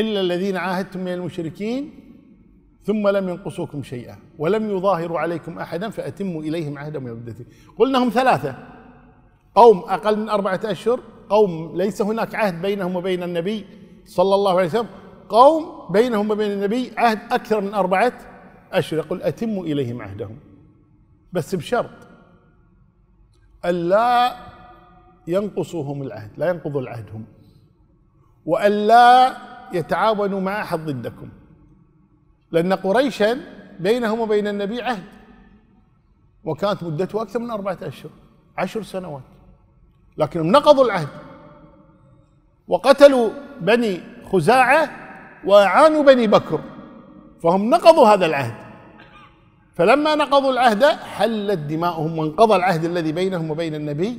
إلا الذين عاهدتم من المشركين ثم لم ينقصوكم شيئا ولم يظاهروا عليكم أحدا فأتموا إليهم عهدهم إلى مدته قلنا هم ثلاثة قوم أقل من أربعة أشهر قوم ليس هناك عهد بينهم وبين النبي صلى الله عليه وسلم قوم بينهم وبين النبي عهد أكثر من أربعة أشهر يقول أتموا إليهم عهدهم بس بشرط ألا ينقصوهم العهد لا ينقضوا العهد هم وألا يتعاونوا مع أحد ضدكم لأن قريشا بينهم وبين النبي عهد وكانت مدته أكثر من أربعة أشهر عشر سنوات لكنهم نقضوا العهد وقتلوا بني خزاعة وأعانوا بني بكر فهم نقضوا هذا العهد فلما نقضوا العهد حلت دماؤهم وانقضى العهد الذي بينهم وبين النبي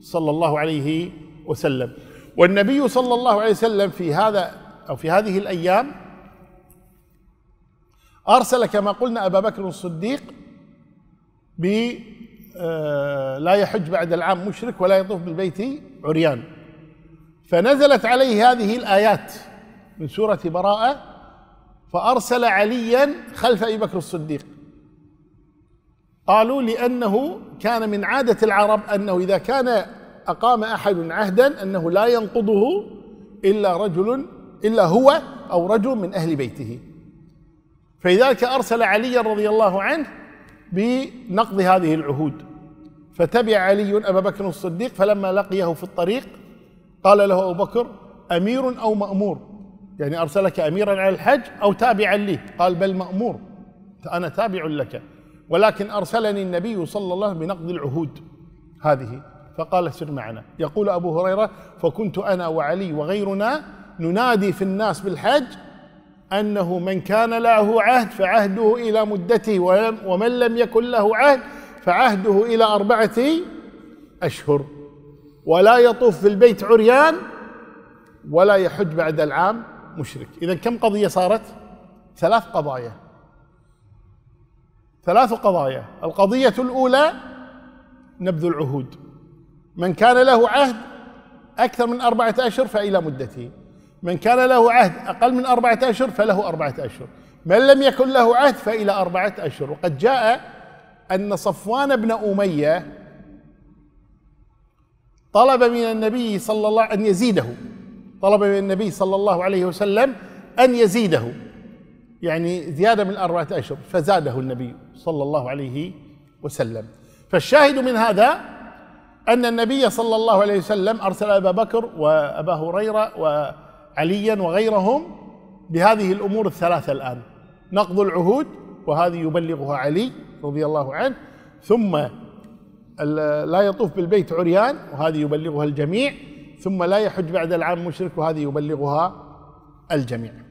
صلى الله عليه وسلم والنبي صلى الله عليه وسلم في هذا أو في هذه الأيام أرسل كما قلنا أبا بكر الصديق ب آه، لا يحج بعد العام مشرك ولا يطوف بالبيت عريان فنزلت عليه هذه الآيات من سورة براءة فأرسل عليا خلف أبي بكر الصديق قالوا لأنه كان من عادة العرب أنه إذا كان أقام أحد عهدا أنه لا ينقضه إلا رجل إلا هو أو رجل من أهل بيته فلذلك أرسل علي رضي الله عنه بنقض هذه العهود فتبع علي أبا بكر الصديق فلما لقيه في الطريق قال له أبو بكر أمير أو مأمور يعني أرسلك أميرا على الحج أو تابعا لي قال بل مأمور أنا تابع لك ولكن أرسلني النبي صلى الله عليه وسلم بنقض العهود هذه فقال سر معنا يقول أبو هريرة فكنت أنا وعلي وغيرنا ننادي في الناس بالحج أنه من كان له عهد فعهده إلى مدته ومن لم يكن له عهد فعهده إلى أربعة أشهر ولا يطوف في البيت عريان ولا يحج بعد العام مشرك إذا كم قضية صارت؟ ثلاث قضايا ثلاث قضايا القضية الأولى نبذ العهود من كان له عهد أكثر من أربعة أشهر فإلى مدته من كان له عهد أقل من أربعة أشهر فله أربعة أشهر من لم يكن له عهد فإلى أربعة أشهر وقد جاء أن صفوان بن أمية طلب من النبي صلى الله أن يزيده طلب من النبي صلى الله عليه وسلم أن يزيده يعني زيادة من أربعة أشهر فزاده النبي صلى الله عليه وسلم فالشاهد من هذا أن النبي صلى الله عليه وسلم أرسل أبا بكر وأبا هريرة و عليا وغيرهم بهذه الامور الثلاثه الان نقض العهود وهذه يبلغها علي رضي الله عنه ثم لا يطوف بالبيت عريان وهذه يبلغها الجميع ثم لا يحج بعد العام مشرك وهذه يبلغها الجميع